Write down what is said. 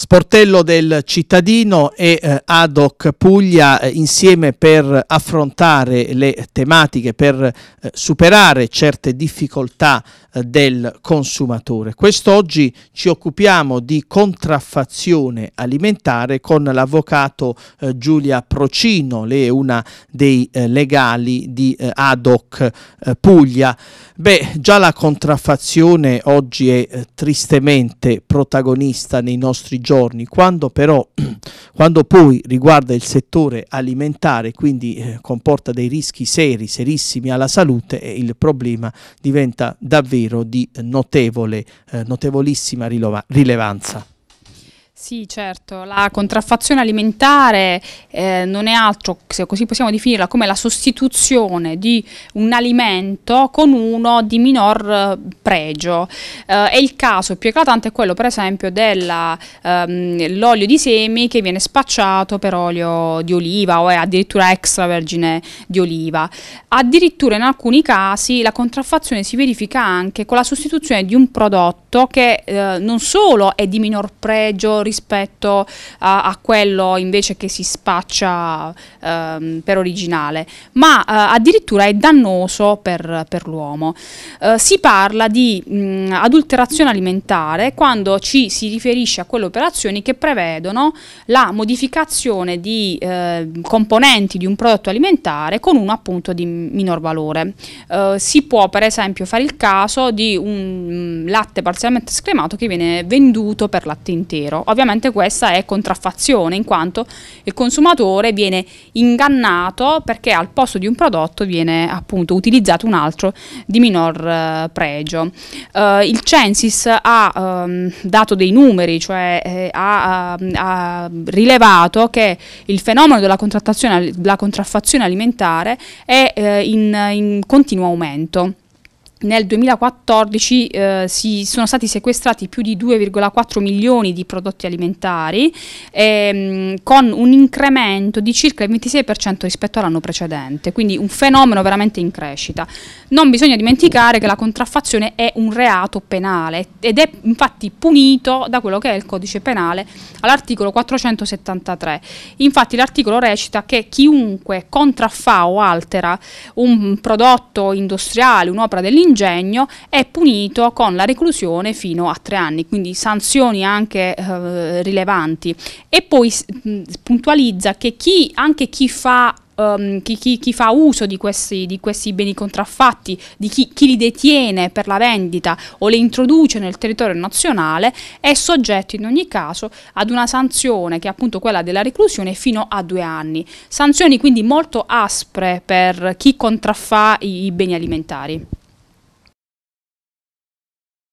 Sportello del Cittadino e eh, Adoc Puglia eh, insieme per affrontare le tematiche, per eh, superare certe difficoltà eh, del consumatore. Quest'oggi ci occupiamo di contraffazione alimentare con l'avvocato eh, Giulia Procino, lei è una dei eh, legali di Adoc Puglia. Beh, già la contraffazione oggi è tristemente protagonista nei nostri giorni giorni, quando però quando poi riguarda il settore alimentare, quindi eh, comporta dei rischi seri, serissimi alla salute, eh, il problema diventa davvero di notevole, eh, notevolissima rilevanza. Sì, certo, la contraffazione alimentare eh, non è altro, se così possiamo definirla, come la sostituzione di un alimento con uno di minor eh, pregio. Eh, e il caso più eclatante è quello, per esempio, dell'olio ehm, di semi che viene spacciato per olio di oliva o è addirittura extravergine di oliva. Addirittura in alcuni casi la contraffazione si verifica anche con la sostituzione di un prodotto fatto che eh, non solo è di minor pregio rispetto a, a quello invece che si spaccia eh, per originale, ma eh, addirittura è dannoso per, per l'uomo. Eh, si parla di mh, mm, adulterazione alimentare quando ci si riferisce a quelle operazioni che prevedono la modificazione di eh, componenti di un prodotto alimentare con uno appunto di minor valore. Eh, si può per esempio fare il caso di un mm, latte particolare parzialmente scremato che viene venduto per latte intero. Ovviamente questa è contraffazione in quanto il consumatore viene ingannato perché al posto di un prodotto viene appunto utilizzato un altro di minor eh, pregio. Eh, il Censis ha ehm, dato dei numeri, cioè eh, ha, ehm, ha, rilevato che il fenomeno della contraffazione alimentare è eh, in, in continuo aumento nel 2014 eh, si sono stati sequestrati più di 2,4 milioni di prodotti alimentari ehm, con un incremento di circa il 26% rispetto all'anno precedente, quindi un fenomeno veramente in crescita. Non bisogna dimenticare che la contraffazione è un reato penale ed è infatti punito da quello che è il codice penale all'articolo 473. Infatti l'articolo recita che chiunque contraffa o altera un prodotto industriale, un'opera dell'industria, ingegno è punito con la reclusione fino a tre anni, quindi sanzioni anche eh, rilevanti. E poi mh, mm, puntualizza che chi, anche chi fa Um, chi, chi, chi, fa uso di questi, di questi beni contraffatti, di chi, chi, li detiene per la vendita o li introduce nel territorio nazionale, è soggetto in ogni caso ad una sanzione che è appunto quella della reclusione fino a due anni. Sanzioni quindi molto aspre per chi contraffa i, i beni alimentari.